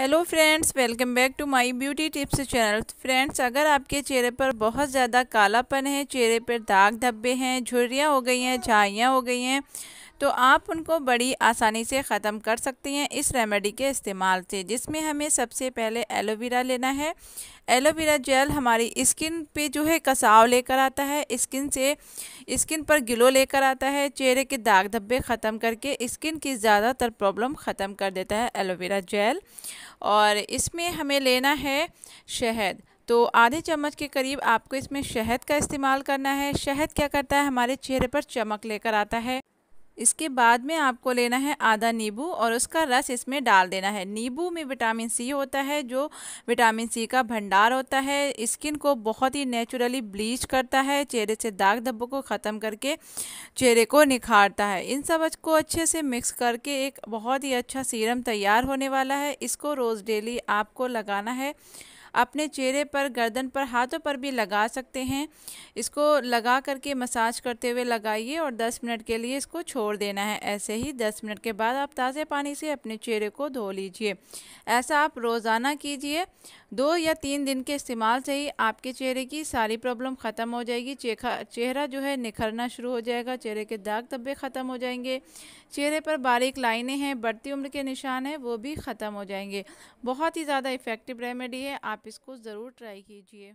hello friends welcome back to my beauty tips channel friends अगर आपके चेहरे पर बहुत ज़्यादा कालापन है चेहरे पर दाग धब्बे हैं झुर्रियाँ हो गई हैं झाइयाँ हो गई हैं तो आप उनको बड़ी आसानी से ख़त्म कर सकती हैं इस रेमेडी के इस्तेमाल से जिसमें हमें सबसे पहले एलोवेरा लेना है एलोवेरा जेल हमारी स्किन पे जो है कसाव लेकर आता है स्किन से स्किन पर गिलो लेकर आता है चेहरे के दाग धब्बे ख़त्म करके स्किन की ज़्यादातर प्रॉब्लम ख़त्म कर देता है एलोवेरा जेल और इसमें हमें लेना है शहद तो आधे चम्मच के करीब आपको इसमें शहद का इस्तेमाल करना है शहद क्या करता है हमारे चेहरे पर चमक लेकर आता है इसके बाद में आपको लेना है आधा नींबू और उसका रस इसमें डाल देना है नींबू में विटामिन सी होता है जो विटामिन सी का भंडार होता है स्किन को बहुत ही नेचुरली ब्लीच करता है चेहरे से दाग धब्बों को ख़त्म करके चेहरे को निखारता है इन सब को अच्छे से मिक्स करके एक बहुत ही अच्छा सीरम तैयार होने वाला है इसको रोज़ डेली आपको लगाना है अपने चेहरे पर गर्दन पर हाथों पर भी लगा सकते हैं इसको लगा करके मसाज करते हुए लगाइए और 10 मिनट के लिए इसको छोड़ देना है ऐसे ही 10 मिनट के बाद आप ताज़े पानी से अपने चेहरे को धो लीजिए ऐसा आप रोज़ाना कीजिए दो या तीन दिन के इस्तेमाल से ही आपके चेहरे की सारी प्रॉब्लम ख़त्म हो जाएगी चेखा चेहरा जो है निखरना शुरू हो जाएगा चेहरे के दाग धब्बे ख़त्म हो जाएंगे चेहरे पर बारीक लाइनें हैं बढ़ती उम्र के निशान हैं वो भी ख़त्म हो जाएंगे बहुत ही ज़्यादा इफ़ेक्टिव रेमेडी है आप इसको ज़रूर ट्राई कीजिए